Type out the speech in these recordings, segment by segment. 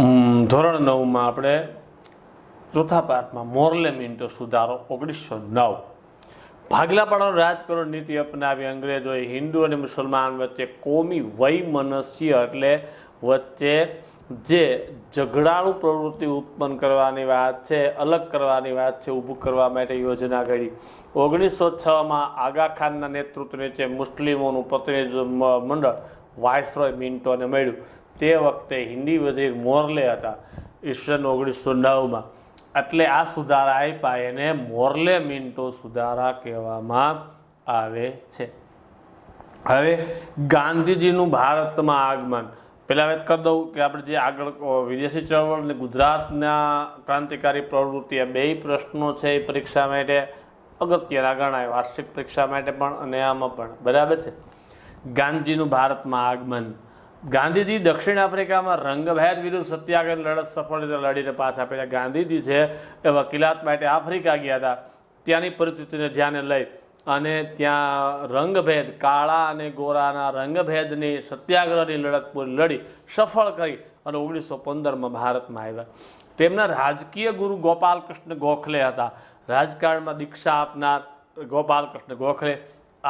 ધોરણ નવમાં આપણે ચોથા પાઠમાં મોરલે મિન્ટો સુધારો ઓગણીસો નવ ભાગલાપાડાનું રાજકરણ નીતિ અપનાવી અંગ્રેજોએ હિન્દુ અને મુસલમાન વચ્ચે કોમી મનસ્ય એટલે વચ્ચે જે ઝઘડાળુ પ્રવૃત્તિ ઉત્પન્ન કરવાની વાત છે અલગ કરવાની વાત છે ઊભું કરવા માટે યોજના ઘડી ઓગણીસો છમાં આગા ખાનના નેતૃત્વ નીચે મુસ્લિમોનું પ્રતિનિધિ મંડળ વાઇસરોય મિન્ટોને મળ્યું તે વખતે હિન્દી વજીર મોરલે હતા ઈસન ઓગણીસો નવમાં એટલે આ સુધારા આપ્યા એને મોરલે મિન્ટો સુધારા કહેવામાં આવે છે હવે ગાંધીજીનું ભારતમાં આગમન પહેલાં વાત કરી દઉં કે આપણે જે આગળ વિદેશી ચળવળ અને ગુજરાતના ક્રાંતિકારી પ્રવૃત્તિ આ બે પ્રશ્નો છે એ પરીક્ષા માટે અગત્યના ગણાય વાર્ષિક પરીક્ષા માટે પણ અને આમાં પણ બરાબર છે ગાંધીજીનું ભારતમાં આગમન ગાંધીજી દક્ષિણ આફ્રિકામાં રંગભેદ વિરુદ્ધ સત્યાગ્રહ લડત સફળ રીતે લડીને પાછા આપેલા ગાંધીજી છે એ વકીલાત માટે આફ્રિકા ગયા હતા ત્યાંની પરિસ્થિતિને ધ્યાને લઈ અને ત્યાં રંગભેદ કાળા અને ગોરાના રંગભેદની સત્યાગ્રહની લડત પૂરી લડી સફળ કરી અને ઓગણીસો પંદરમાં ભારતમાં આવ્યા તેમના રાજકીય ગુરુ ગોપાલકૃષ્ણ ગોખલે હતા રાજકારણમાં દીક્ષા આપનાર ગોપાલકૃષ્ણ ગોખલે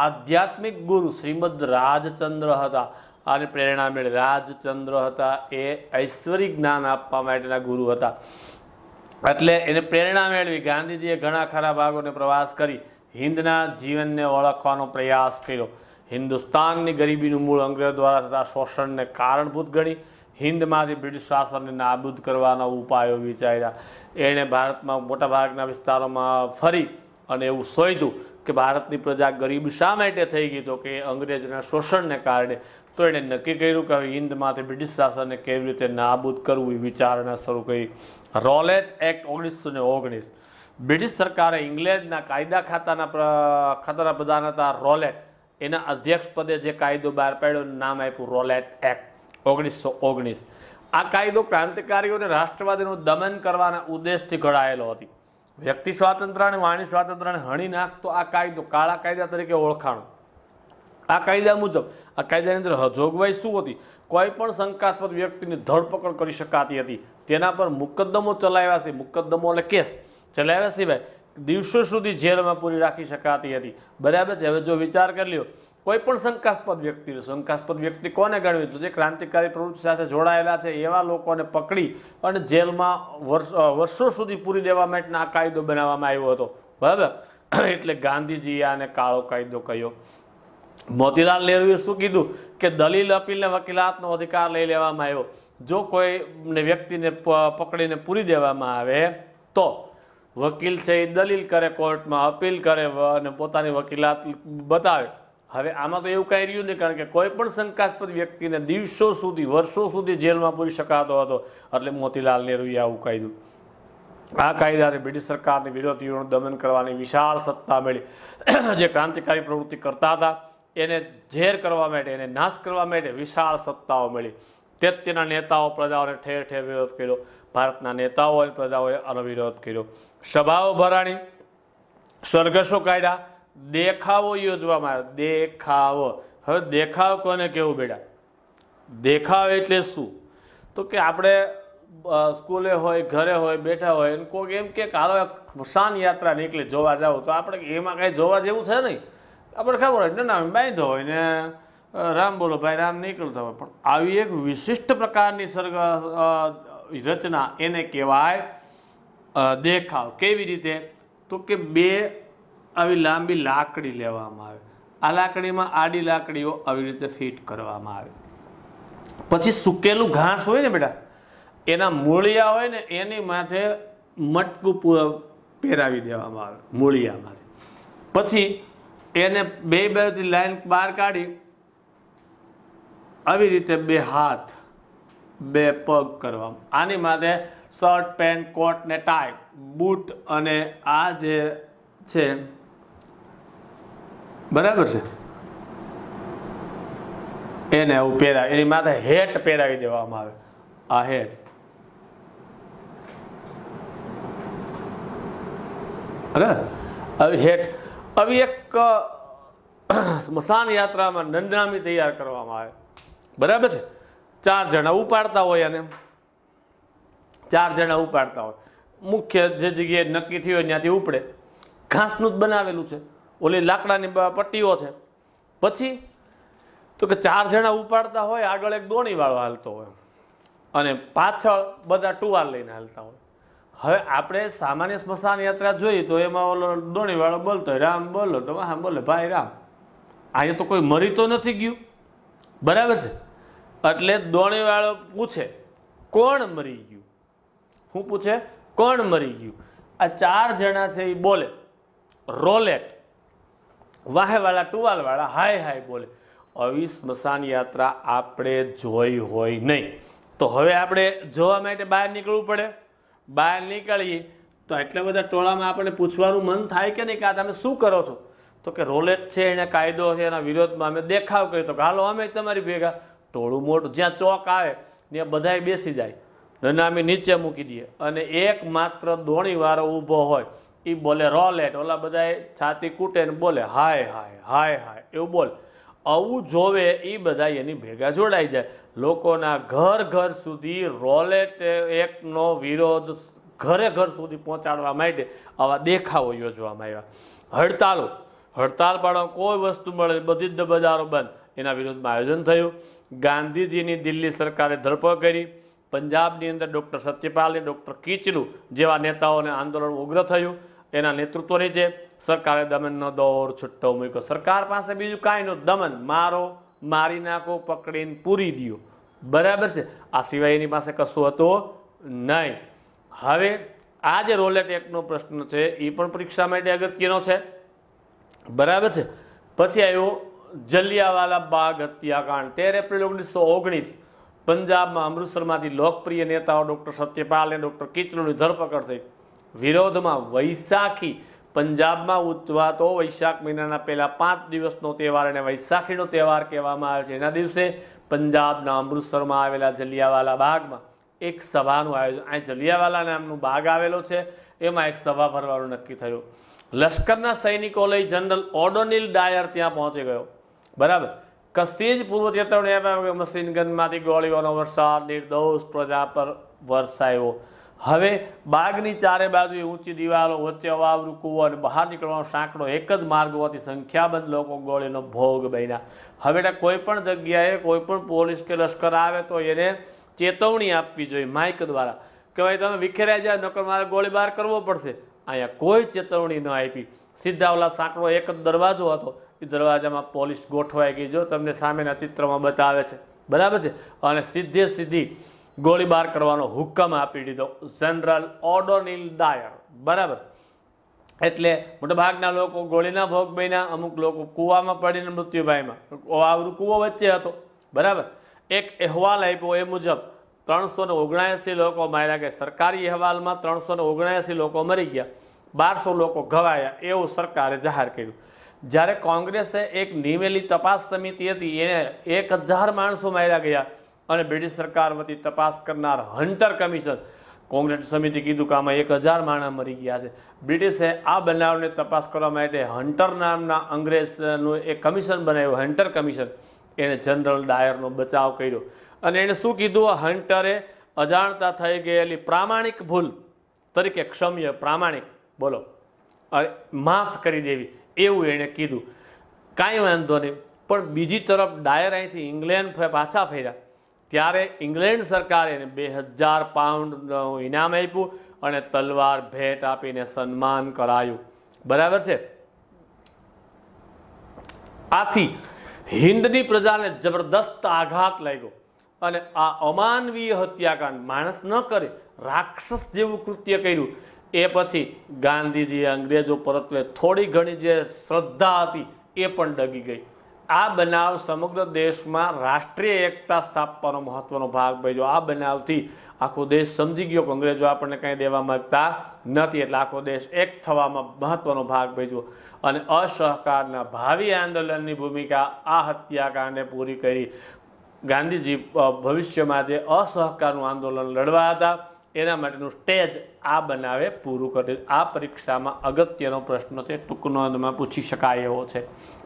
આધ્યાત્મિક ગુરુ શ્રીમદ રાજચંદ્ર હતા અને પ્રેરણા મેળવી રાજચંદ્ર હતા એ ઐશ્વરી જ્ઞાન આપવા માટેના ગુરુ હતા એટલે એને પ્રેરણા મેળવી ગાંધીજીએ ઘણા ખરા ભાગોને પ્રવાસ કરી હિન્દના જીવનને ઓળખવાનો પ્રયાસ કર્યો હિન્દુસ્તાનની ગરીબીનું મૂળ અંગ્રેજ દ્વારા થતા શોષણને કારણભૂત ગણી હિન્દમાંથી બ્રિટિશ શાસનને નાબૂદ કરવાના ઉપાયો વિચાર્યા એણે ભારતમાં મોટાભાગના વિસ્તારોમાં ફરી અને એવું શોધ્યું કે ભારતની પ્રજા ગરીબ શા માટે થઈ ગઈ તો કે અંગ્રેજોના શોષણને કારણે તો એણે નક્કી કર્યું કે હવે હિન્દમાંથી બ્રિટિશ શાસનને કેવી રીતે નાબૂદ કરવું એ વિચારણા શરૂ કરી રોલેટ એક્ટ ઓગણીસો ને ઓગણીસ બ્રિટિશ સરકારે ઇંગ્લેન્ડના કાયદા ખાતાના ખાતાના પ્રધાન હતા રોલેટ એના અધ્યક્ષ પદે જે કાયદો બહાર પાડ્યો નામ આપ્યું રોલેટ એક્ટ ઓગણીસો ઓગણીસ આ કાયદો ક્રાંતિકારીઓને રાષ્ટ્રવાદીનું દમન કરવાના ઉદ્દેશથી ઘડાયેલો હતી વ્યક્તિ સ્વાતંત્ર્ય અને વાણી સ્વાતંત્ર્યને હણી નાખતો આ કાયદો કાળા કાયદા તરીકે ઓળખાણો આ કાયદા મુજબ આ કાયદાની અંદર જોગવાઈ શું હતી કોઈ પણ શંકાસ્પદ વ્યક્તિની ધરપકડ કરી શકાતી હતી તેના પર મુકદ્દમો ચલાવ્યા છે મુકદ્દમો એટલે કેસ ચલાવ્યા સિવાય દિવસો સુધી જેલમાં પૂરી રાખી શકાતી હતી બરાબર છે હવે જો વિચાર કરી લ્યો કોઈ પણ શંકાસ્પદ વ્યક્તિ શંકાસ્પદ વ્યક્તિ કોને ગણવી તો જે ક્રાંતિકારી પ્રવૃત્તિ સાથે જોડાયેલા છે એવા લોકોને પકડી અને જેલમાં વર્ષો સુધી પૂરી દેવા માટેના આ કાયદો બનાવવામાં આવ્યો હતો બરાબર એટલે ગાંધીજીએ આને કાળો કાયદો કહ્યો મોતીલાલ નહેરુએ શું કીધું કે દલીલ અપીલને વકીલાતનો અધિકાર લઈ લેવામાં આવ્યો જો કોઈ વ્યક્તિને પકડીને પૂરી દેવામાં આવે તો વકીલ છે એ દલીલ કરે કોર્ટમાં અપીલ કરે અને પોતાની વકીલાત બતાવે હવે આમાં તો એવું કાંઈ રહ્યું નહીં કારણ કે કોઈ પણ શંકાસ્પદ વ્યક્તિને દિવસો સુધી વર્ષો સુધી જેલમાં પૂરી શકાતો હતો એટલે મોતીલાલ નહેરુએ આવું કાયદું આ કાયદાને બ્રિટિશ સરકારની વિરોધીઓનું દમન કરવાની વિશાળ સત્તા મળી જે ક્રાંતિકારી પ્રવૃત્તિ કરતા હતા એને ઝેર કરવા માટે એને નાશ કરવા માટે વિશાળ સત્તાઓ મળી તેના નેતાઓ પ્રજાઓને ઠેર ઠેર વિરોધ કર્યો ભારતના નેતાઓ અને પ્રજાઓએ આનો વિરોધ કર્યો સભાઓ ભરાણી સ્વર્ગસો કાયદા દેખાવો યોજવામાં આવ્યો દેખાવ હવે દેખાવ કોને કેવું બેડા દેખાવ એટલે શું તો કે આપણે સ્કૂલે હોય ઘરે હોય બેઠા હોય એમ કોઈક એમ કે હાલો શાન યાત્રા નીકળી જોવા જાવ તો આપણે એમાં કાંઈ જોવા જેવું છે નહીં આપણે ખબર હોય ને ના બાંધો હોય ને રામ બોલો ભાઈ રામ નીકળતા હોય પણ આવી એક વિશિષ્ટ પ્રકારની સર્ગ રચના એને કહેવાય દેખાવ કેવી રીતે તો કે બે આવી લાંબી લાકડી લેવામાં આવે આ લાકડીમાં આડી લાકડીઓ આવી રીતે ફિટ કરવામાં આવે પછી સૂકેલું ઘાસ હોય ને બેટા એના મૂળિયા હોય ને એની માથે મટકું પહેરાવી દેવામાં આવે મૂળિયામાંથી પછી એને બે બાજુથી લાઈન બહાર કાઢી આવી રીતે બે હાથ બે પગ કરવા આની માટે શર્ટ પેન્ટ કોટ ને ટાઈ બૂટ અને આ જે છે બરાબર છે એને આવું પહેરાવે એની માથે હેટ પહેરાવી દેવામાં આવે આ હેટ બરાબર હવે હેટ આવી એક સ્મશાન યાત્રામાં નંદનામી તૈયાર કરવામાં આવે બરાબર છે ચાર જણા ઉપાડતા હોય અને ચાર જણા ઉપાડતા હોય મુખ્ય જે જગ્યાએ નક્કી થયું હોય ત્યાંથી ઉપડે ઘાસનું જ બનાવેલું છે ઓલી લાકડાની પટ્ટીઓ છે પછી તો કે ચાર જણા ઉપાડતા હોય આગળ એક દોણીવાળો હાલતો હોય અને પાછળ બધા ટુવાલ લઈને હાલતા હોય હવે આપણે સામાન્ય સ્મશાન યાત્રા જોઈએ તો એમાં ઓલો દોણીવાળો બોલતો રામ બોલો તો હા બોલે ભાઈ રામ અહીંયા તો કોઈ મરી તો નથી ગયું બરાબર છે એટલે દોણીવાળો પૂછે કોણ મરી ગયું હું પૂછે કોણ મરી ગયું આ ચાર જણા છે એ બોલે રોલેટ વાહેવાળા ટુવાલવાળા હાય હાય બોલે આવી સ્મશાન યાત્રા આપણે જોઈ હોય નહીં તો હવે આપણે જોવા માટે બહાર નીકળવું પડે બહાર નીકળીએ તો એટલા બધા ટોળામાં આપણને પૂછવાનું મન થાય કે નહીં કે આ તમે શું કરો છો તો કે રોલેટ છે એને કાયદો છે એના વિરોધમાં અમે દેખાવ કર્યો તો કે હાલો અમે તમારી ભેગા ટોળું મોટું જ્યાં ચોક આવે ત્યાં બધાએ બેસી જાય અને અમે નીચે મૂકી દઈએ અને એકમાત્ર વારો ઊભો હોય એ બોલે રોલેટ ઓલા બધાએ છાતી કૂટે ને બોલે હાય હાય હાય હાય એવું બોલ આવું જોવે એ બધા એની ભેગા જોડાઈ જાય લોકોના ઘર ઘર સુધી રોલેટ એક્ટનો વિરોધ ઘરે ઘર સુધી પહોંચાડવા માટે આવા દેખાવો યોજવામાં આવ્યા હડતાલો હડતાલ પાડવા કોઈ વસ્તુ મળે બધી જ બજારો બંધ એના વિરોધમાં આયોજન થયું ગાંધીજીની દિલ્હી સરકારે ધરપકડ કરી પંજાબની અંદર ડૉક્ટર સત્યપાલ ડૉક્ટર કિચલુ જેવા નેતાઓને આંદોલન ઉગ્ર થયું એના નેતૃત્વ નીચે સરકારે દમનનો દોર છુટ્ટો મૂક્યો સરકાર પાસે બીજું કાંઈ નહીં દમન મારો મારી નાખો પકડીને પૂરી દો બરાબર છે આ સિવાય એની પાસે કશું હતું નહીં હવે આ જે રોલેટ એક્ટનો પ્રશ્ન છે એ પણ પરીક્ષા માટે અગત્યનો છે બરાબર છે પછી આવ્યો જલિયાવાલા બાગ હત્યાકાંડ તેર એપ્રિલ ઓગણીસો ઓગણીસ પંજાબમાં અમૃતસરમાંથી લોકપ્રિય નેતાઓ ડૉક્ટર સત્યપાલ અને ડૉક્ટર કિચલુની ધરપકડ થઈ વિરોધમાં વૈશાખી પંજાબમાં ઉજવા તો વૈશાખ મહિનાના પહેલાં પાંચ દિવસનો તહેવાર અને વૈશાખીનો તહેવાર કહેવામાં આવે છે એના દિવસે પંજાબના અમૃતસરમાં આવેલા જલિયાવાલા બાગમાં એક સભાનું આયોજન અહીં જલિયાવાલા નામનું બાગ આવેલો છે એમાં એક સભા ભરવાનું નક્કી થયું લશ્કરના સૈનિકો લઈ જનરલ ઓડોનિલ ડાયર ત્યાં પહોંચી ગયો બરાબર કશી જ પૂર્વ ચેતવણી આપવામાં મશીનગનમાંથી ગોળીઓનો વરસાદ નિર્દોષ પ્રજા પર વરસાયો હવે બાગની ચારે બાજુએ ઊંચી દિવાલો વચ્ચે વાવરું કૂવો અને બહાર નીકળવાનો સાંકડો એક જ માર્ગ હોવાથી સંખ્યાબંધ લોકો ગોળીનો ભોગ બન્યા હવે કોઈ પણ જગ્યાએ કોઈ પણ પોલીસ કે લશ્કર આવે તો એને ચેતવણી આપવી જોઈએ માઇક દ્વારા કે ભાઈ તમે વિખેરાઈ જાય નકર મારે ગોળીબાર કરવો પડશે અહીંયા કોઈ ચેતવણી ન આપી સીધા ઓલા સાંકડો એક જ દરવાજો હતો એ દરવાજામાં પોલીસ ગોઠવાઈ ગઈ જો તમને સામેના ચિત્રમાં બતાવે છે બરાબર છે અને સીધે સીધી ગોળીબાર કરવાનો હુકમ આપી દીધો જનરલ ઓડોનિલ ડાયર બરાબર એટલે મોટાભાગના લોકો ગોળીના ભોગ બન્યા અમુક લોકો કૂવામાં પડીને મૃત્યુ પામ્યા આવરું કૂવો વચ્ચે હતો બરાબર એક અહેવાલ આપ્યો એ મુજબ ત્રણસો ને ઓગણસી લોકો માર્યા ગયા સરકારી અહેવાલમાં ત્રણસો ને ઓગણસી લોકો મરી ગયા બારસો લોકો ઘવાયા એવું સરકારે જાહેર કર્યું જ્યારે કોંગ્રેસે એક નિમેલી તપાસ સમિતિ હતી એને એક હજાર માણસો માર્યા ગયા અને બ્રિટિશ સરકાર વતી તપાસ કરનાર હન્ટર કમિશન કોંગ્રેસ સમિતિ કીધું કે આમાં એક હજાર માણા મરી ગયા છે બ્રિટિશે આ બનાવને તપાસ કરવા માટે હન્ટર નામના અંગ્રેજનું એક કમિશન બનાવ્યું હન્ટર કમિશન એણે જનરલ ડાયરનો બચાવ કર્યો અને એણે શું કીધું હન્ટરે અજાણતા થઈ ગયેલી પ્રામાણિક ભૂલ તરીકે ક્ષમ્ય પ્રામાણિક બોલો માફ કરી દેવી એવું એણે કીધું કાંઈ વાંધો નહીં પણ બીજી તરફ ડાયર અહીંથી ઇંગ્લેન્ડ પાછા ફેર્યા ત્યારે ઇંગ્લેન્ડ સરકારે એને બે હજાર પાઉન્ડનું ઇનામ આપ્યું અને તલવાર ભેટ આપીને સન્માન કરાયું બરાબર છે આથી હિન્દની પ્રજાને જબરદસ્ત આઘાત લાગ્યો અને આ અમાનવીય હત્યાકાંડ માણસ ન કરે રાક્ષસ જેવું કૃત્ય કર્યું એ પછી ગાંધીજીએ અંગ્રેજો પરત્વે થોડી ઘણી જે શ્રદ્ધા હતી એ પણ ડગી ગઈ આ બનાવ સમગ્ર દેશમાં રાષ્ટ્રીય એકતા સ્થાપવાનો મહત્વનો ભાગ ભજ્યો આ બનાવથી આખો દેશ સમજી ગયો કે અંગ્રેજો આપણને કંઈ દેવા માગતા નથી એટલે આખો દેશ એક થવામાં મહત્વનો ભાગ ભજ્યો અને અસહકારના ભાવિ આંદોલનની ભૂમિકા આ હત્યાકાંડે પૂરી કરી ગાંધીજી ભવિષ્યમાં જે અસહકારનું આંદોલન લડવા હતા એના માટેનું સ્ટેજ આ બનાવે પૂરું કરે આ પરીક્ષામાં અગત્યનો પ્રશ્ન છે ટૂંકનો અંતમાં પૂછી શકાય એવો છે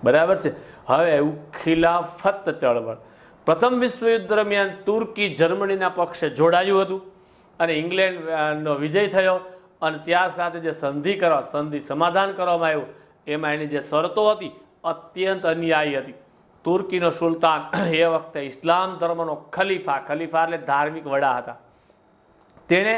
બરાબર છે હવે એવું ખિલાફત ચળવળ પ્રથમ વિશ્વયુદ્ધ દરમિયાન તુર્કી જર્મનીના પક્ષે જોડાયું હતું અને ઇંગ્લેન્ડનો વિજય થયો અને ત્યાર સાથે જે સંધિ કરવા સંધિ સમાધાન કરવામાં આવ્યું એમાં એની જે શરતો હતી અત્યંત અન્યાયી હતી તુર્કીનો સુલતાન એ વખતે ઇસ્લામ ધર્મનો ખલીફા ખલીફા એટલે ધાર્મિક વડા હતા તેણે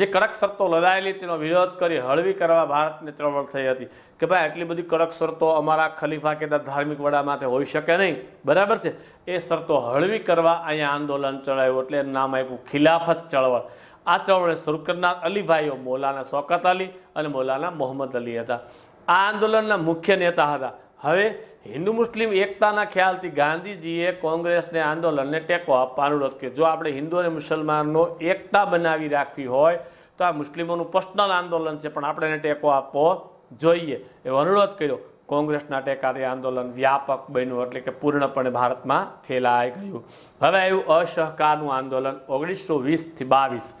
જે કડક શરતો લડાયેલી તેનો વિરોધ કરી હળવી કરવા ભારતને ચળવળ થઈ હતી કે ભાઈ આટલી બધી કડક શરતો અમારા ખલીફા કે ધાર્મિક વડા માટે હોઈ શકે નહીં બરાબર છે એ શરતો હળવી કરવા અહીંયા આંદોલન ચલાવ્યું એટલે નામ આપ્યું ખિલાફત ચળવળ આ ચળવળે શરૂ કરનાર અલીભાઈઓ મોલાના શોકત અલી અને મોલાના મોહમ્મદ અલી હતા આ આંદોલનના મુખ્ય નેતા હતા હવે હિન્દુ મુસ્લિમ એકતાના ખ્યાલથી ગાંધીજીએ કોંગ્રેસને આંદોલનને ટેકો આપવાનો હતો કે જો આપણે હિન્દુ અને મુસલમાનનો એકતા બનાવી રાખવી હોય તો આ મુસ્લિમોનું પર્સનલ આંદોલન છે પણ આપણે એને ટેકો આપવો જોઈએ એવો અનુરોધ કર્યો કોંગ્રેસના ટેકાથી આંદોલન વ્યાપક બન્યું એટલે કે પૂર્ણપણે ભારતમાં ફેલાઈ ગયું હવે આવ્યું અસહકારનું આંદોલન ઓગણીસો વીસથી બાવીસ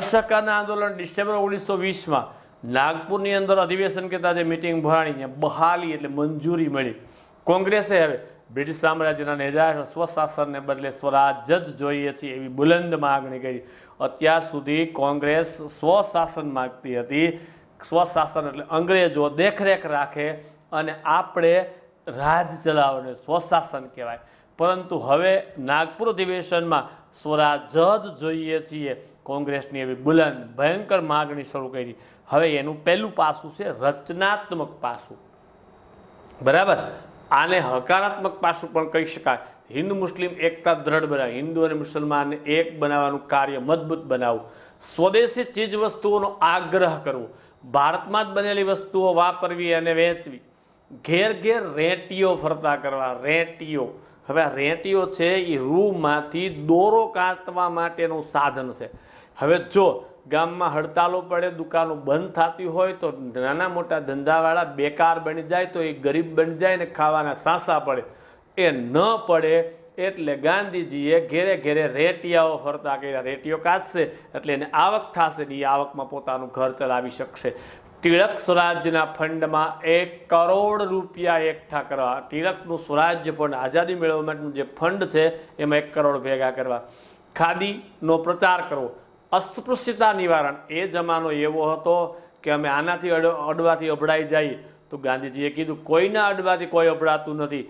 અસહકારના આંદોલન ડિસેમ્બર ઓગણીસો વીસમાં નાગપુરની અંદર અધિવેશન કરતાં જે મિટિંગ ભરાણી ત્યાં બહાલી એટલે મંજૂરી મળી કોંગ્રેસે હવે બ્રિટિશ સામ્રાજ્યના નેજા સ્વશાસનને બદલે સ્વરાજ જ જોઈએ છીએ એવી બુલંદ માગણી કરી અત્યાર સુધી કોંગ્રેસ સ્વશાસન માગતી હતી સ્વશાસન એટલે અંગ્રેજો દેખરેખ રાખે અને આપણે રાજ ચલાવને સ્વશાસન કહેવાય પરંતુ હવે નાગપુર અધિવેશનમાં સ્વરાજ જ જોઈએ છીએ કોંગ્રેસની એવી બુલંદ ભયંકર માગણી શરૂ કરી હવે એનું પહેલું પાસું છે રચનાત્મક પાસું બરાબર આને હકારાત્મક પાસું પણ કહી શકાય હિન્દુ મુસ્લિમ એકતા દ્રઢ બનાવે હિન્દુ અને મુસલમાનને એક બનાવવાનું કાર્ય મજબૂત બનાવવું સ્વદેશી ચીજ વસ્તુઓનો આગ્રહ કરવો ભારતમાં જ બનેલી વસ્તુઓ વાપરવી અને વેચવી ઘેર ઘેર રેટીઓ ફરતા કરવા રેટીઓ હવે આ રેટીઓ છે એ રૂમાંથી દોરો કાંતવા માટેનું સાધન છે હવે જો ગામમાં હડતાલો પડે દુકાનો બંધ થતી હોય તો નાના મોટા ધંધાવાળા બેકાર બની જાય તો એ ગરીબ બની જાય ને ખાવાના સાંસા પડે એ ન પડે એટલે ગાંધીજીએ ઘેરે ઘેરે રેટિયાઓ ફરતા કર્યા રેટિયો કાઢશે એટલે એને આવક થશે ને એ આવકમાં પોતાનું ઘર ચલાવી શકશે તિળક સ્વરાજ્યના ફંડમાં એક કરોડ રૂપિયા એકઠા કરવા તિળકનું સ્વરાજ્ય પણ આઝાદી મેળવવા માટેનું જે ફંડ છે એમાં એક કરોડ ભેગા કરવા ખાદીનો પ્રચાર કરવો અસ્પૃશ્યતા નિવારણ એ જમાનો એવો હતો કે અમે આનાથી અડવાથી અભડાઈ જઈએ તો ગાંધીજીએ કીધું કોઈના અડવાથી કોઈ અભડાતું નથી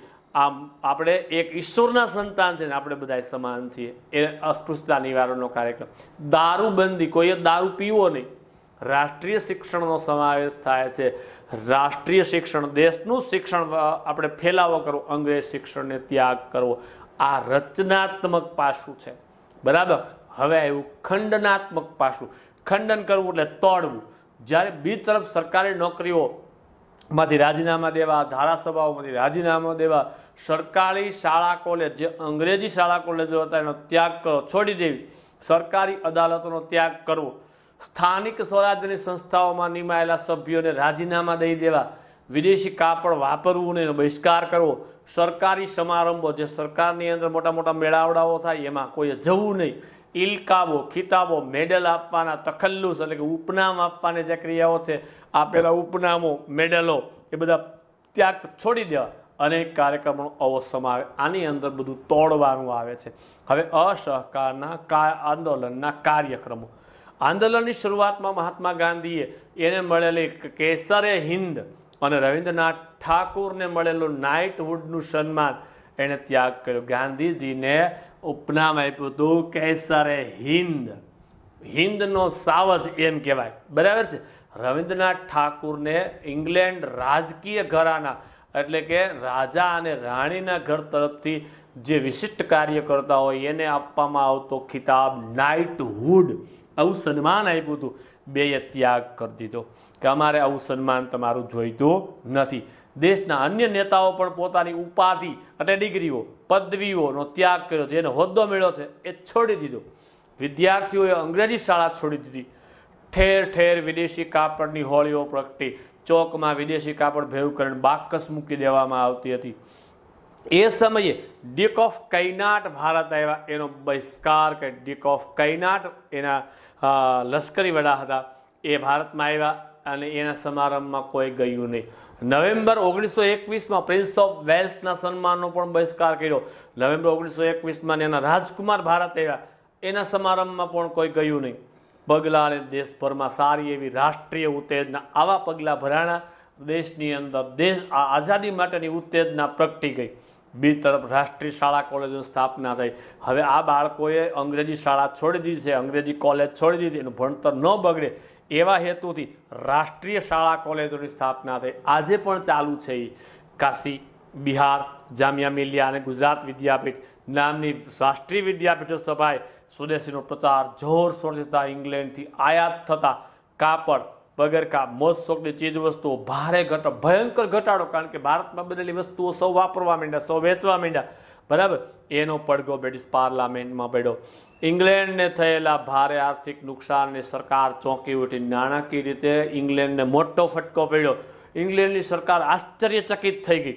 આમ આપણે એક ઈશ્વરના સંતાન છે ને આપણે બધા સમાન છીએ એ અસ્પૃશ્યતા નિવારણનો કાર્યક્રમ દારૂબંધી કોઈએ દારૂ પીવો નહીં રાષ્ટ્રીય શિક્ષણનો સમાવેશ થાય છે રાષ્ટ્રીય શિક્ષણ દેશનું શિક્ષણ આપણે ફેલાવો કરવો અંગ્રેજ શિક્ષણને ત્યાગ કરવો આ રચનાત્મક પાસું છે બરાબર હવે આવ્યું ખંડનાત્મક પાસું ખંડન કરવું એટલે તોડવું જ્યારે બી તરફ સરકારી નોકરીઓમાંથી રાજીનામા દેવા ધારાસભાઓમાંથી રાજીનામા દેવા સરકારી શાળા કોલેજ જે અંગ્રેજી શાળા કોલેજો હતા એનો ત્યાગ કરો છોડી દેવી સરકારી અદાલતોનો ત્યાગ કરવો સ્થાનિક સ્વરાજ્યની સંસ્થાઓમાં નિમાયેલા સભ્યોને રાજીનામા દઈ દેવા વિદેશી કાપડ વાપરવું ને એનો બહિષ્કાર કરવો સરકારી સમારંભો જે સરકારની અંદર મોટા મોટા મેળાવડાઓ થાય એમાં કોઈએ જવું નહીં ઇલકાબો ખિતાબો મેડલ આપવાના તખલ્લુસ એટલે કે ઉપનામ આપવાની જે ક્રિયાઓ છે આપેલા ઉપનામો મેડલો એ બધા ત્યાગ છોડી દેવા અનેક કાર્યક્રમો અવસરમાં આવે આની અંદર બધું તોડવાનું આવે છે હવે અસહકારના કા આંદોલનના કાર્યક્રમો આંદોલનની શરૂઆતમાં મહાત્મા ગાંધીએ એને મળેલી કેસરે હિન્દ અને રવિન્દ્રનાથ ઠાકુરને મળેલું નાઇટવુડનું સન્માન એણે ત્યાગ કર્યો ગાંધીજીને ઉપનામ આપ્યું હતું કેસરે હિન્દ હિન્દનો સાવજ એમ કહેવાય બરાબર છે રવિન્દ્રનાથ ઠાકુરને ઇંગ્લેન્ડ રાજકીય ઘરાના એટલે કે રાજા અને રાણીના ઘર તરફથી જે વિશિષ્ટ કાર્ય કરતા હોય એને આપવામાં આવતો ખિતાબ નાઇટહુડ આવું સન્માન આપ્યું હતું બે ત્યાગ કરી દીધો કે અમારે આવું સન્માન તમારું જોઈતું નથી દેશના અન્ય નેતાઓ પણ પોતાની ઉપાધિ અને ડિગ્રીઓ પદવીઓનો ત્યાગ કર્યો જેને હોદ્દો મેળ્યો છે એ છોડી દીધો વિદ્યાર્થીઓએ અંગ્રેજી શાળા છોડી દીધી ઠેર ઠેર વિદેશી કાપડની હોળીઓ પ્રગટી ચોકમાં વિદેશી કાપડ ભેવું કરીને બાકસ મૂકી દેવામાં આવતી હતી એ સમયે ડીક ઓફ કૈનાટ ભારત આવ્યા એનો બહિષ્કાર કે ડીક ઓફ કૈનાટ એના લશ્કરી વડા હતા એ ભારતમાં આવ્યા અને એના સમારંભમાં કોઈ ગયું નહીં નવેમ્બર ઓગણીસો એકવીસમાં પ્રિન્સ ઓફ વેલ્સના સન્માનનો પણ બહિષ્કાર કર્યો નવેમ્બર ઓગણીસો એકવીસમાં એના રાજકુમાર ભારત આવ્યા એના સમારંભમાં પણ કોઈ ગયું નહીં પગલાં અને દેશભરમાં સારી એવી રાષ્ટ્રીય ઉત્તેજના આવા પગલાં ભરાણા દેશની અંદર દેશ આ આઝાદી માટેની ઉત્તેજના પ્રગટી ગઈ બીજી તરફ રાષ્ટ્રીય શાળા કોલેજોની સ્થાપના થઈ હવે આ બાળકોએ અંગ્રેજી શાળા છોડી દીધી છે અંગ્રેજી કોલેજ છોડી દીધી એનું ભણતર ન બગડે એવા હેતુથી રાષ્ટ્રીય શાળા કોલેજોની સ્થાપના થઈ આજે પણ ચાલુ છે એ કાશી બિહાર જામિયા મિલિયા અને ગુજરાત વિદ્યાપીઠ નામની રાષ્ટ્રીય વિદ્યાપીઠો સભાએ સ્વદેશીનો પ્રચાર જોરશોરથી થતા ઇંગ્લેન્ડથી આયાત થતા કાપડ પગરખા મોજ શોખની ચીજવસ્તુઓ ભારે ઘટ ભયંકર ઘટાડો કારણ કે ભારતમાં બનેલી વસ્તુઓ સૌ વાપરવા માંડ્યા સૌ વેચવા માંડ્યા બરાબર એનો પડઘો બ્રિટિશ પાર્લામેન્ટમાં પડ્યો ઇંગ્લેન્ડને થયેલા ભારે આર્થિક નુકસાનની સરકાર ચોંકી ઉઠી નાણાકીય રીતે ઇંગ્લેન્ડને મોટો ફટકો પડ્યો ઇંગ્લેન્ડની સરકાર આશ્ચર્યચકિત થઈ ગઈ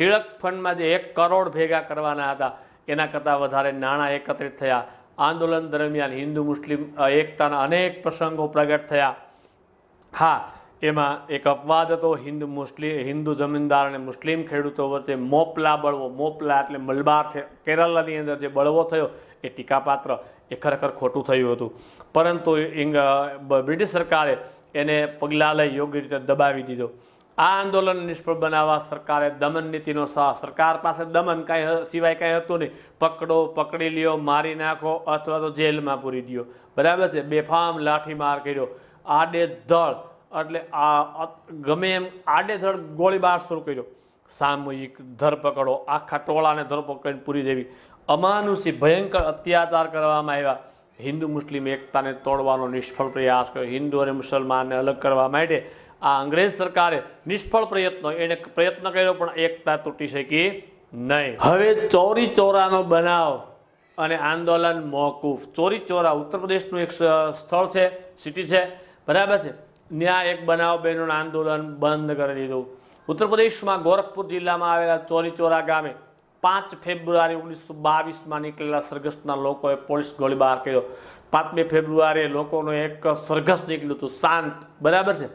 તિળક ફંડમાં જે એક કરોડ ભેગા કરવાના હતા એના કરતાં વધારે નાણાં એકત્રિત થયા આંદોલન દરમિયાન હિન્દુ મુસ્લિમ એકતાના અનેક પ્રસંગો પ્રગટ થયા હા એમાં એક અપવાદ હતો હિન્દ મુસ્લિમ હિન્દુ જમીનદાર અને મુસ્લિમ ખેડૂતો વચ્ચે મોપલા બળવો મોપલા એટલે મલબાર છે કેરલાની અંદર જે બળવો થયો એ ટીકાપાત્ર એ ખરેખર ખોટું થયું હતું પરંતુ બ્રિટિશ સરકારે એને પગલાં લઈ યોગ્ય રીતે દબાવી દીધો આ આંદોલન નિષ્ફળ બનાવવા સરકારે દમન નીતિનો સરકાર પાસે દમન કાંઈ સિવાય કાંઈ હતું નહીં પકડો પકડી લ્યો મારી નાખો અથવા તો જેલમાં પૂરી દો બરાબર છે બેફામ લાઠીમાર કર્યો આડે ધળ એટલે આ ગમે એમ આડેધડ ગોળીબાર શરૂ કર્યો સામૂહિક ધરપકડો આખા ટોળાને ધરપકડીને પૂરી દેવી અમાનુષી ભયંકર અત્યાચાર કરવામાં આવ્યા હિન્દુ મુસ્લિમ એકતાને તોડવાનો નિષ્ફળ પ્રયાસ કર્યો હિન્દુ અને મુસલમાનને અલગ કરવા માટે આ અંગ્રેજ સરકારે નિષ્ફળ પ્રયત્નો એને પ્રયત્ન કર્યો પણ એકતા તૂટી શકી નહીં હવે ચોરી ચોરાનો બનાવ અને આંદોલન મોકૂફ ચોરી ચોરા ઉત્તર પ્રદેશનું એક સ્થળ છે સિટી છે બરાબર છે ત્યાં એક બનાવ બહેનોના આંદોલન બંધ કરી દીધું ઉત્તર પ્રદેશમાં ગોરખપુર જિલ્લામાં આવેલા ચોરી ચોરા ગામે પાંચ ફેબ્રુઆરી ઓગણીસો બાવીસમાં નીકળેલા સરઘસના લોકોએ પોલીસ ગોળીબાર કર્યો પાંચમી ફેબ્રુઆરીએ લોકોનો એક સરઘસ નીકળ્યું હતું શાંત બરાબર છે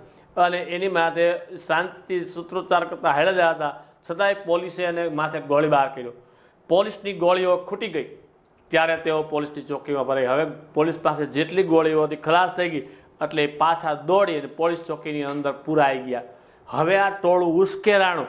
અને એની માથે શાંતિથી સૂત્રોચ્ચાર કરતા હેળાજા હતા છતાંય પોલીસે એને માથે ગોળીબાર કર્યો પોલીસની ગોળીઓ ખૂટી ગઈ ત્યારે તેઓ પોલીસની ચોકીમાં ભરાઈ હવે પોલીસ પાસે જેટલી ગોળીઓ હતી ખલાસ થઈ ગઈ એટલે પાછા દોડીને પોલીસ ચોકીની અંદર પૂરાઈ ગયા હવે આ ટોળું ઉશ્કેરાણું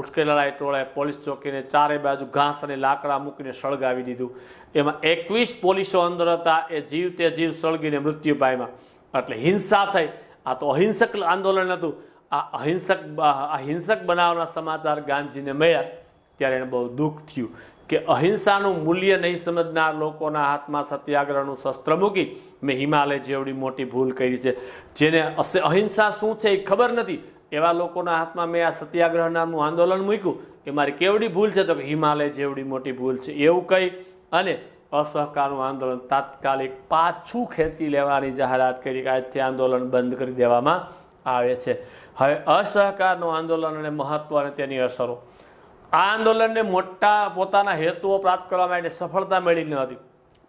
ઉશ્કેરાળા ટોળાએ પોલીસ ચોકીને ચારે બાજુ ઘાસ અને લાકડા મૂકીને સળગાવી દીધું એમાં એકવીસ પોલીસો અંદર હતા એ જીવ તે જીવ સળગીને મૃત્યુ પાયમાં એટલે હિંસા થઈ આ તો અહિંસક આંદોલન હતું આ અહિંસક આ હિંસક બનાવના સમાચાર ગાંધીજીને મળ્યા ત્યારે એને બહુ દુઃખ થયું કે અહિંસાનું મૂલ્ય નહીં સમજનાર લોકોના હાથમાં સત્યાગ્રહનું શસ્ત્ર મૂકી મેં હિમાલય જેવડી મોટી ભૂલ કરી છે જેને અહિંસા શું છે એ ખબર નથી એવા લોકોના હાથમાં મેં આ સત્યાગ્રહ નામનું આંદોલન મૂક્યું એ મારી કેવડી ભૂલ છે તો કે હિમાલય જેવડી મોટી ભૂલ છે એવું કહી અને અસહકારનું આંદોલન તાત્કાલિક પાછું ખેંચી લેવાની જાહેરાત કરી કે આજથી આંદોલન બંધ કરી દેવામાં આવે છે હવે અસહકારનું આંદોલન અને મહત્વ અને તેની અસરો આ આંદોલનને મોટા પોતાના હેતુઓ પ્રાપ્ત કરવા માટે સફળતા મળી ન હતી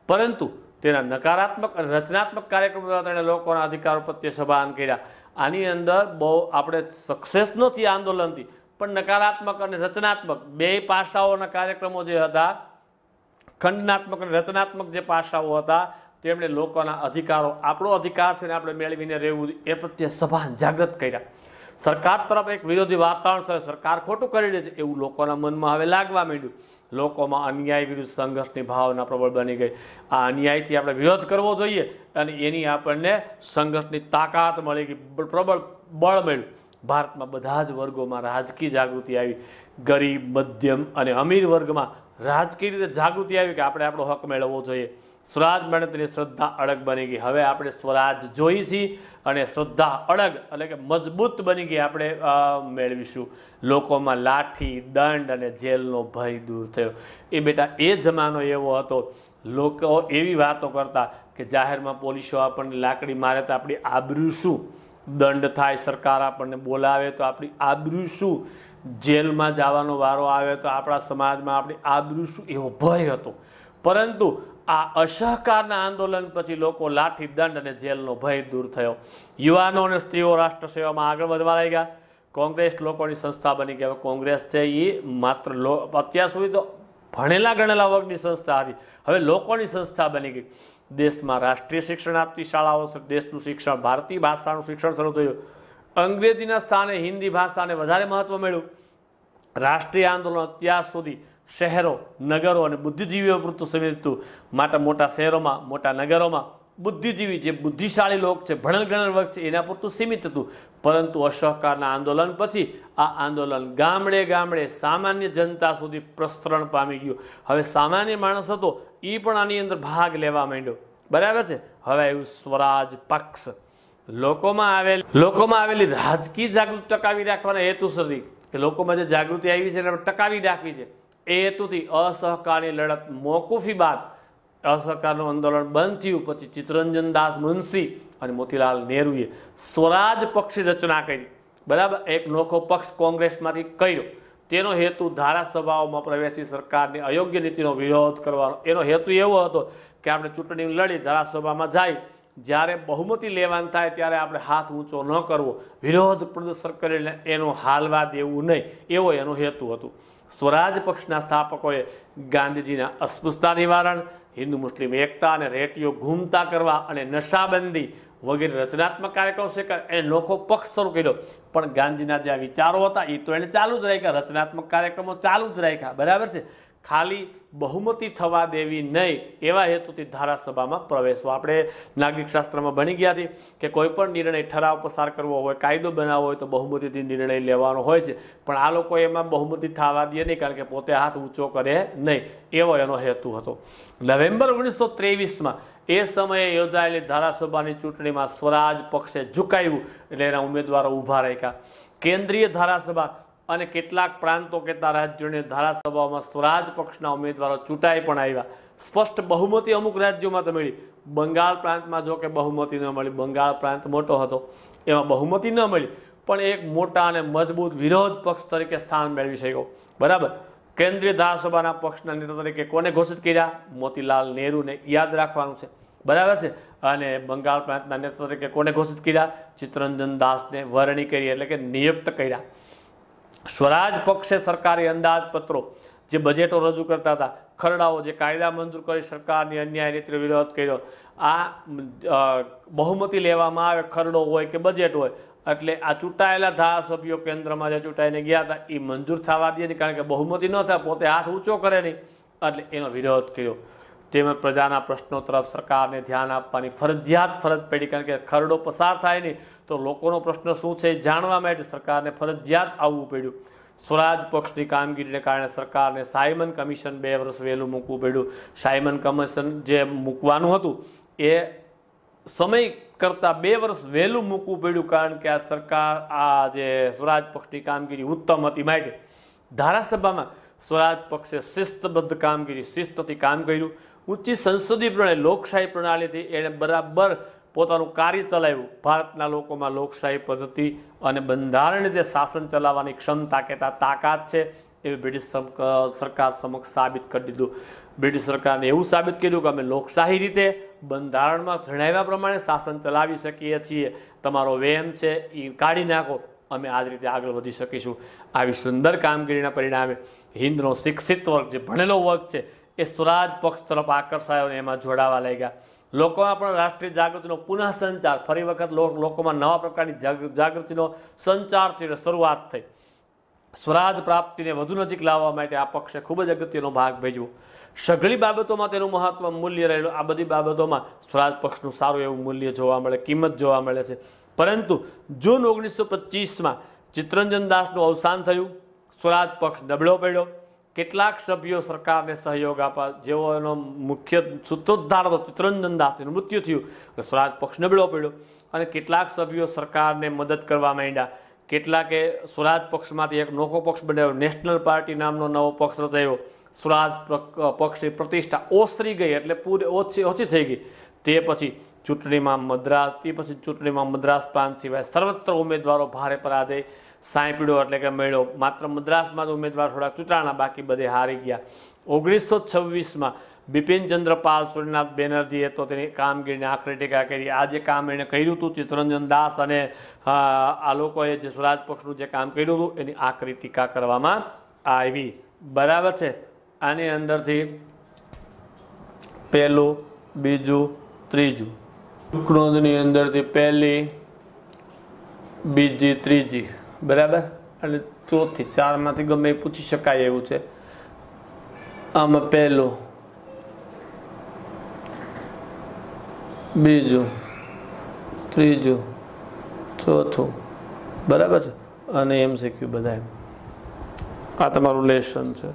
પરંતુ તેના નકારાત્મક અને રચનાત્મક કાર્યક્રમો દ્વારા તેણે લોકોના અધિકારો પ્રત્યે સભાન કર્યા આની અંદર બહુ આપણે સક્સેસ નથી આંદોલનથી પણ નકારાત્મક અને રચનાત્મક બે પાસાઓના કાર્યક્રમો જે હતા ખંડનાત્મક અને રચનાત્મક જે પાસાઓ હતા તેમણે લોકોના અધિકારો આપણો અધિકાર છે ને આપણે મેળવીને રહેવું એ પ્રત્યે સભાન જાગૃત કર્યા સરકાર તરફ એક વિરોધી વાતાવરણ છે સરકાર ખોટું કરી રહી છે એવું લોકોના મનમાં હવે લાગવા માંડ્યું લોકોમાં અન્યાય વિરુદ્ધ સંઘર્ષની ભાવના પ્રબળ બની ગઈ આ અન્યાયથી આપણે વિરોધ કરવો જોઈએ અને એની આપણને સંઘર્ષની તાકાત મળી ગઈ પ્રબળ બળ મળ્યું ભારતમાં બધા જ વર્ગોમાં રાજકીય જાગૃતિ આવી ગરીબ મધ્યમ અને અમીર વર્ગમાં રાજકીય રીતે જાગૃતિ આવી કે આપણે આપણો હક મેળવવો જોઈએ સ્વરાજ મળે તેની શ્રદ્ધા અડગ બની ગઈ હવે આપણે સ્વરાજ જોઈ છીએ અને શ્રદ્ધા અડગ એટલે કે મજબૂત બની ગઈ આપણે મેળવીશું લોકોમાં લાઠી દંડ અને જેલનો ભય દૂર થયો એ બેટા એ જમાનો એવો હતો લોકો એવી વાતો કરતા કે જાહેરમાં પોલીસો આપણને લાકડી મારે તો આપણી આબરું શું દંડ થાય સરકાર આપણને બોલાવે તો આપણી આબરું શું જેલમાં જવાનો વારો આવે તો આપણા સમાજમાં આપણી આબરૂ શું એવો ભય હતો પરંતુ આ અસહકારના આંદોલન પછી લોકો લાઠી દંડ અને જેલનો ભય દૂર થયો યુવાનો અને સ્ત્રીઓ રાષ્ટ્ર સેવામાં આગળ વધવા લાગ્યા કોંગ્રેસ લોકોની સંસ્થા બની ગઈ હવે કોંગ્રેસ છે એ માત્ર લો અત્યાર સુધી તો ભણેલા ગણેલા વર્ગની સંસ્થા હતી હવે લોકોની સંસ્થા બની ગઈ દેશમાં રાષ્ટ્રીય શિક્ષણ આપતી શાળાઓ દેશનું શિક્ષણ ભારતીય ભાષાનું શિક્ષણ શરૂ થયું અંગ્રેજીના સ્થાને હિન્દી ભાષાને વધારે મહત્ત્વ મળ્યું રાષ્ટ્રીય આંદોલન અત્યાર સુધી શહેરો નગરો અને બુદ્ધિજીવીઓ પૂરતું સમેટતું માટે મોટા શહેરોમાં મોટા નગરોમાં બુદ્ધિજીવી જે બુદ્ધિશાળી લોક છે ભણેલ ગણેલ વર્ગ છે એના પૂરતું સીમિત હતું પરંતુ અસહકારના આંદોલન પછી આ આંદોલન ગામડે ગામડે સામાન્ય જનતા સુધી પ્રસરણ પામી ગયું હવે સામાન્ય માણસ હતો એ પણ આની અંદર ભાગ લેવા માંડ્યો બરાબર છે હવે આવ્યું સ્વરાજ પક્ષ લોકોમાં આવેલ લોકોમાં આવેલી રાજકીય જાગૃતિ ટકાવી રાખવાના હેતુ હેતુસરથી કે લોકોમાં જે જાગૃતિ આવી છે એને ટકાવી રાખવી છે એ હેતુથી અસહકારની લડત મોકૂફી બાદ અસહકારનું આંદોલન બંધ થયું પછી ચિત્તરંજન દાસ મુનશી અને મોતીલાલ નહેરુએ સ્વરાજ પક્ષની રચના કરી બરાબર એક નોખો પક્ષ કોંગ્રેસમાંથી કર્યો તેનો હેતુ ધારાસભાઓમાં પ્રવેશી સરકારની અયોગ્ય નીતિનો વિરોધ કરવાનો એનો હેતુ એવો હતો કે આપણે ચૂંટણી લડી ધારાસભામાં જાય જ્યારે બહુમતી લેવાન થાય ત્યારે આપણે હાથ ઊંચો ન કરવો વિરોધ પ્રદર્શન કરીને એનું હાલવા દેવું નહીં એવો એનો હેતુ હતું સ્વરાજ પક્ષના સ્થાપકોએ ગાંધીજીના અસ્પૃશ્યતા નિવારણ હિન્દુ મુસ્લિમ એકતા અને રેટીઓ ઘૂમતા કરવા અને નશાબંધી વગેરે રચનાત્મક કાર્યક્રમ સ્વીકાર એને લોકો પક્ષ શરૂ કર્યો પણ ગાંધીના જે વિચારો હતા એ તો એને ચાલુ જ રાખ્યા રચનાત્મક કાર્યક્રમો ચાલુ જ રાખ્યા બરાબર છે ખાલી બહુમતી થવા દેવી નહીં એવા હેતુથી ધારાસભામાં પ્રવેશવો આપણે નાગરિક શાસ્ત્રમાં ભણી ગયા છે કે કોઈ પણ નિર્ણય ઠરાવ પસાર કરવો હોય કાયદો બનાવવો હોય તો બહુમતીથી નિર્ણય લેવાનો હોય છે પણ આ લોકો એમાં બહુમતી થવા દે નહીં કારણ કે પોતે હાથ ઊંચો કરે નહીં એવો એનો હેતુ હતો નવેમ્બર ઓગણીસો ત્રેવીસમાં એ સમયે યોજાયેલી ધારાસભાની ચૂંટણીમાં સ્વરાજ પક્ષે ઝુકાયું એટલે એના ઉમેદવારો ઊભા રાખ્યા કેન્દ્રીય ધારાસભા અને કેટલાક પ્રાંતો કેટલા રાજ્યોને ધારાસભામાં સ્વરાજ પક્ષના ઉમેદવારો ચૂંટાઈ પણ આવ્યા સ્પષ્ટ બહુમતી અમુક રાજ્યોમાં તો મળી બંગાળ પ્રાંતમાં જો કે બહુમતી ન મળી બંગાળ પ્રાંત મોટો હતો એમાં બહુમતી ન મળી પણ એક મોટા અને મજબૂત વિરોધ પક્ષ તરીકે સ્થાન મેળવી શક્યો બરાબર કેન્દ્રીય ધારાસભાના પક્ષના નેતા તરીકે કોને ઘોષિત કર્યા મોતીલાલ નેહરુને યાદ રાખવાનું છે બરાબર છે અને બંગાળ પ્રાંતના નેતા તરીકે કોને ઘોષિત કર્યા ચિત્તરંજન દાસને વરણી કરી એટલે કે નિયુક્ત કર્યા સ્વરાજ પક્ષે સરકારી અંદાજપત્રો જે બજેટો રજૂ કરતા હતા ખરડાઓ જે કાયદા મંજૂર કરી સરકારની અન્યાય રીતે વિરોધ કર્યો આ બહુમતી લેવામાં આવે ખરડો હોય કે બજેટ હોય એટલે આ ચૂંટાયેલા ધારાસભ્યો કેન્દ્રમાં જે ચૂંટાઈને ગયા હતા એ મંજૂર થવા દે નહીં કારણ કે બહુમતી ન થાય પોતે હાથ ઊંચો કરે નહીં એટલે એનો વિરોધ કર્યો તેમજ પ્રજાના પ્રશ્નો તરફ સરકારને ધ્યાન આપવાની ફરજિયાત ફરજ પડી કારણ કે ખરડો પસાર થાય નહીં તો લોકોનો પ્રશ્ન શું છે જાણવા માટે સરકારને ફરજિયાત આવવું પડ્યું સ્વરાજ પક્ષની કામગીરીને કારણે સરકારને સાયમન કમિશન બે વર્ષ વહેલું મૂકવું પડ્યું સાયમન કમિશન જે મૂકવાનું હતું એ સમય કરતાં બે વર્ષ વહેલું મૂકવું પડ્યું કારણ કે આ સરકાર આ જે સ્વરાજ પક્ષની કામગીરી ઉત્તમ હતી માટે ધારાસભામાં સ્વરાજ પક્ષે શિસ્તબદ્ધ કામગીરી શિસ્તથી કામ કર્યું ઊંચી સંસદીય પ્રણાલી લોકશાહી પ્રણાલીથી એણે બરાબર પોતાનું કાર્ય ચલાવ્યું ભારતના લોકોમાં લોકશાહી પદ્ધતિ અને બંધારણ જે શાસન ચલાવવાની ક્ષમતા કહેતા તાકાત છે એ બ્રિટિશ સરકાર સમક્ષ સાબિત કરી દીધું બ્રિટિશ સરકારને એવું સાબિત કર્યું કે અમે લોકશાહી રીતે બંધારણમાં જણાવ્યા પ્રમાણે શાસન ચલાવી શકીએ છીએ તમારો વેમ છે એ કાઢી નાખો અમે આ જ રીતે આગળ વધી શકીશું આવી સુંદર કામગીરીના પરિણામે હિન્દનો શિક્ષિત વર્ગ જે ભણેલો વર્ગ છે એ સ્વરાજ પક્ષ તરફ આકર્ષાયો અને એમાં જોડાવા લાગ્યા લોકોમાં પણ રાષ્ટ્રીય જાગૃતિનો પુનઃ સંચાર ફરી વખત લોકોમાં નવા પ્રકારની જાગૃતિનો સંચાર થઈને શરૂઆત થઈ સ્વરાજ પ્રાપ્તિને વધુ નજીક લાવવા માટે આ પક્ષે ખૂબ જ અગત્યનો ભાગ ભજવો સઘળી બાબતોમાં તેનું મહત્વ મૂલ્ય રહેલું આ બધી બાબતોમાં સ્વરાજ પક્ષનું સારું એવું મૂલ્ય જોવા મળે કિંમત જોવા મળે છે પરંતુ જૂન ઓગણીસો પચીસમાં ચિત્તરંજન દાસનું અવસાન થયું સ્વરાજ પક્ષ નબળો પડ્યો કેટલાક સભ્યો સરકારને સહયોગ આપવા એનો મુખ્ય સૂત્રોદ્ધાર હતો ચિત્તરંજન દાસ એનું મૃત્યુ થયું અને સ્વરાજ પક્ષ નબળો પડ્યો અને કેટલાક સભ્યો સરકારને મદદ કરવા માંડ્યા કેટલાકે સ્વરાજ પક્ષમાંથી એક નોખો પક્ષ બનાવ્યો નેશનલ પાર્ટી નામનો નવો પક્ષ રચાયો સ્વરાજ પક્ષની પ્રતિષ્ઠા ઓસરી ગઈ એટલે પૂરે ઓછી ઓછી થઈ ગઈ તે પછી ચૂંટણીમાં મદ્રાસ તે પછી ચૂંટણીમાં મદ્રાસ પ્રાંત સિવાય સર્વત્ર ઉમેદવારો ભારે પરાજય સાંઈપીડો એટલે કે મેળો માત્ર મદ્રાસમાં જ ઉમેદવાર થોડા ચૂંટાણા બાકી બધે હારી ગયા ઓગણીસો છવ્વીસમાં બિપિન ચંદ્રપાલ સૂર્યનાથ બેનર્જીએ તો તેની કામગીરીને આખરે ટીકા કરી આ જે કામ એણે કર્યું હતું ચિત્તરંજન દાસ અને આ લોકોએ જે સ્વરાજ પક્ષનું જે કામ કર્યું હતું એની આકરી ટીકા કરવામાં આવી બરાબર છે આની અંદરથી પહેલું બીજું ત્રીજું નોંધની અંદરથી પહેલી બીજી ત્રીજી બરાબર એટલે ચોથી ચારમાંથી ગમે એ પૂછી શકાય એવું છે આમાં પહેલું બીજું ત્રીજું ચોથું બરાબર છે અને એમ શીખ્યું બધા એમ આ તમારું લેસન છે